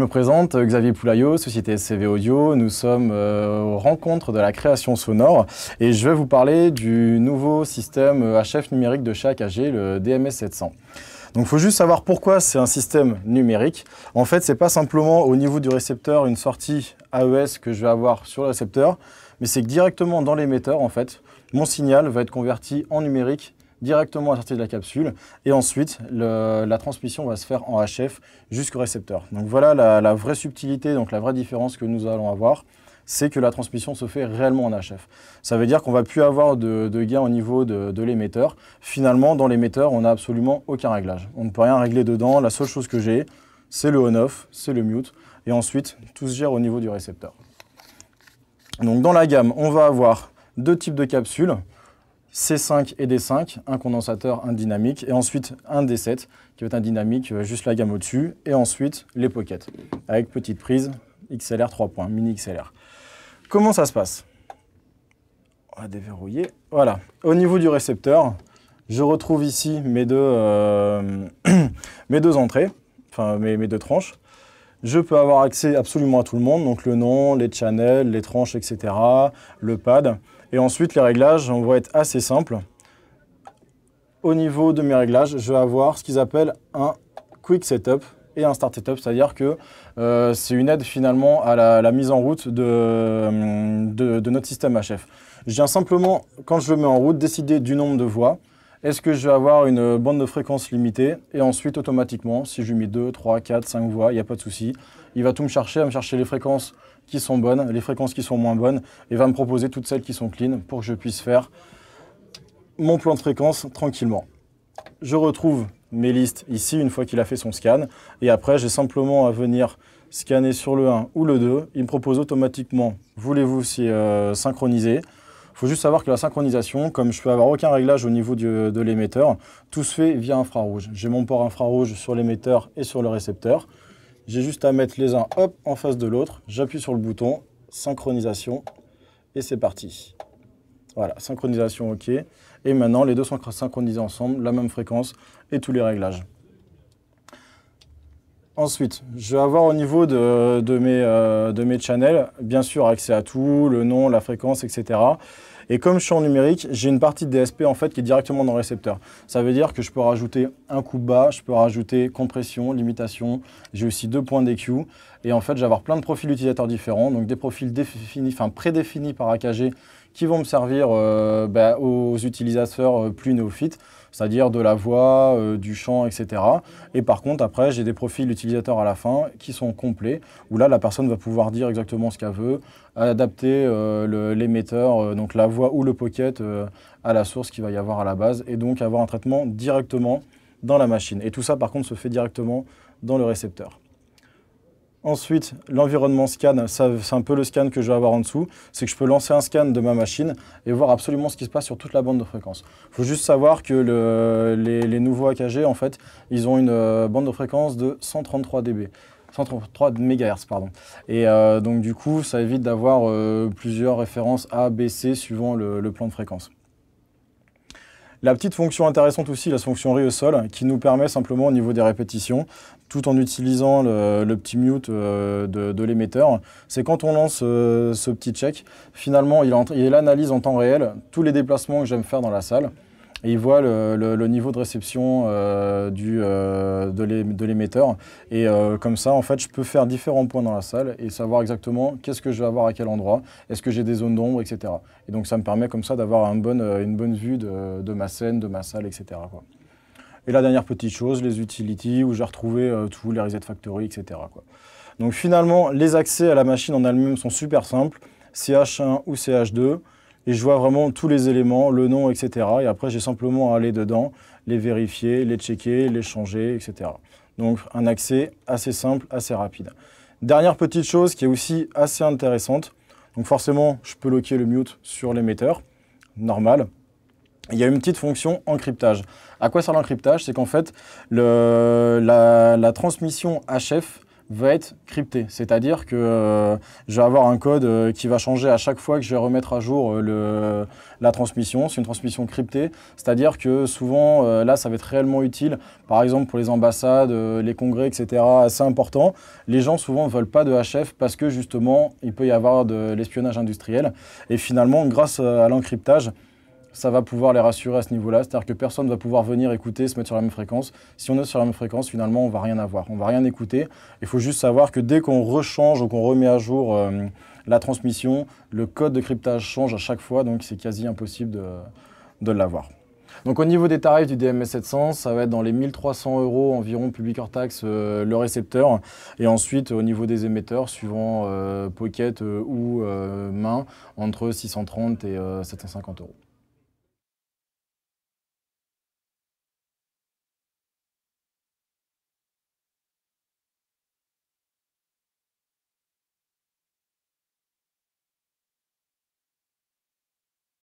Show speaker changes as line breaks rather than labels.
me présente, euh, Xavier Poulaillot, Société SCV Audio. Nous sommes euh, aux rencontres de la création sonore et je vais vous parler du nouveau système HF euh, numérique de chez AKG, le DMS 700. Donc il faut juste savoir pourquoi c'est un système numérique. En fait, c'est pas simplement au niveau du récepteur une sortie AES que je vais avoir sur le récepteur, mais c'est que directement dans l'émetteur, en fait, mon signal va être converti en numérique directement à partir de la capsule. Et ensuite, la transmission va se faire en HF jusqu'au récepteur. Donc voilà la, vraie subtilité, donc la vraie différence que nous allons avoir c'est que la transmission se fait réellement en HF. Ça veut dire qu'on va plus avoir de, gain gains au niveau de, de l'émetteur. Finalement, dans l'émetteur, on n'a absolument aucun réglage. On ne peut rien régler dedans. La seule chose que j'ai, c'est le on-off, c'est le mute. Et ensuite, tout se gère au niveau du récepteur. Donc dans la gamme, on va avoir deux types de capsules. C5 et D5, un condensateur, un dynamique, et ensuite un D7, qui est un dynamique euh, juste la gamme au-dessus, et ensuite les pockets, avec petite prise XLR 3 points, mini XLR. Comment ça se passe On va déverrouiller. Voilà. Au niveau du récepteur, je retrouve ici euh, mes deux, entrées, enfin mes, mes deux tranches. Je peux avoir accès absolument à tout le monde, donc le nom, les channels, les tranches, etc., le pad. Et ensuite, les réglages vont être assez simples. Au niveau de mes réglages, je vais avoir ce qu'ils appellent un Quick Setup et un Start Setup, c'est-à-dire que euh, c'est une aide finalement à la, mise en route de, euh, notre système HF. Je viens simplement, quand je le mets en route, décider du nombre de voix. Est-ce que je vais avoir une bande de fréquence limitée Et ensuite, automatiquement, si je lui mets 2, 3, 4, 5 voix, il n'y a pas de souci. Il va tout me chercher, à me chercher les fréquences qui sont bonnes, les fréquences qui sont moins bonnes, et va me proposer toutes celles qui sont clean pour que je puisse faire mon plan de fréquence tranquillement. Je retrouve mes listes ici une fois qu'il a fait son scan, et après j'ai simplement à venir scanner sur le 1 ou le 2, il me propose automatiquement « voulez-vous euh, synchroniser ?» faut juste savoir que la synchronisation, comme je peux avoir aucun réglage au niveau de l'émetteur, tout se fait via infrarouge. J'ai mon port infrarouge sur l'émetteur et sur le récepteur. J'ai juste à mettre les uns hop en face de l'autre, j'appuie sur le bouton, synchronisation, et c'est parti. Voilà, synchronisation OK. Et maintenant, les deux sont synchronisés ensemble, la même fréquence et tous les réglages. Ensuite, je vais avoir au niveau de, mes, euh, de mes channels, bien sûr, accès à tout, le nom, la fréquence, etc. Et comme je suis en numérique, j'ai une partie de DSP en fait qui est directement dans le récepteur. Ça veut dire que je peux rajouter un coup bas, je peux rajouter compression, limitation. J'ai aussi deux points d'EQ. Et en fait, j'ai avoir plein de profils utilisateurs différents, donc des profils définis, enfin prédéfinis par AKG qui vont me servir euh, bah, aux utilisateurs euh, plus néophytes, c'est-à-dire de la voix, euh, du chant, etc. Et par contre, après, j'ai des profils utilisateurs à la fin qui sont complets, où là, la personne va pouvoir dire exactement ce qu'elle veut, adapter l'émetteur, donc la voix ou le pocket, à la source qu'il va y avoir à la base, et donc avoir un traitement directement dans la machine. Et tout ça, par contre, se fait directement dans le récepteur. Ensuite, l'environnement scan, c'est un peu le scan que je vais avoir en dessous. C'est que je peux lancer un scan de ma machine et voir absolument ce qui se passe sur toute la bande de fréquence. Il faut juste savoir que les, nouveaux AKG, en fait, ils ont une euh, bande de fréquence de 133 dB. 133 MHz, pardon. Et euh, donc, du coup, ça évite d'avoir euh, plusieurs références A, B, C suivant le plan de fréquence. La petite fonction intéressante aussi, la fonction Reusol, qui nous permet simplement au niveau des répétitions, tout en utilisant le, petit mute euh, de, l'émetteur, c'est quand on lance euh, ce petit check, finalement il, il analyse en temps réel tous les déplacements que j'aime faire dans la salle et il voit le, niveau de réception euh, du, euh, de l'émetteur. Et euh, comme ça, en fait, je peux faire différents points dans la salle et savoir exactement qu'est-ce que je vais avoir à quel endroit, est-ce que j'ai des zones d'ombre, etc. Et donc, ça me permet comme ça d'avoir une bonne vue de, de, ma scène, de ma salle, etc. Quoi. Et la dernière petite chose, les utilities, où j'ai retrouvé tous les reset factory, etc. Quoi. Donc finalement, les accès à la machine en elle-même sont super simples, CH1 ou CH2 et je vois vraiment tous les éléments, le nom, etc. Et après, j'ai simplement à aller dedans, les vérifier, les checker, les changer, etc. Donc, un accès assez simple, assez rapide. Dernière petite chose qui est aussi assez intéressante. Donc forcément, je peux loquer le mute sur l'émetteur, normal. Il y a une petite fonction encryptage. À quoi sert l'encryptage C'est qu'en fait, la, la transmission HF va être crypté. C'est-à-dire que euh, je vais avoir un code euh, qui va changer à chaque fois que je vais remettre à jour euh, la transmission. C'est une transmission cryptée. C'est-à-dire que souvent, là, ça va être réellement utile. Par exemple, pour les ambassades, les congrès, etc., assez important. Les gens, souvent, ne veulent pas de HF parce que, justement, il peut y avoir de l'espionnage industriel. Et finalement, grâce à l'encryptage, ça va pouvoir les rassurer à ce niveau-là. C'est-à-dire que personne ne va pouvoir venir écouter, se mettre sur la même fréquence. Si on est sur la même fréquence, finalement, on ne va rien avoir. On ne va rien écouter. Il faut juste savoir que dès qu'on rechange ou qu'on remet à jour euh, la transmission, le code de cryptage change à chaque fois, donc c'est quasi impossible de, l'avoir. Donc au niveau des tarifs du DMS 700, ça va être dans les 1300 euros environ public hors taxe euh, le récepteur. Et ensuite au niveau des émetteurs, suivant euh, pocket ou main, entre 630 et 750 euros.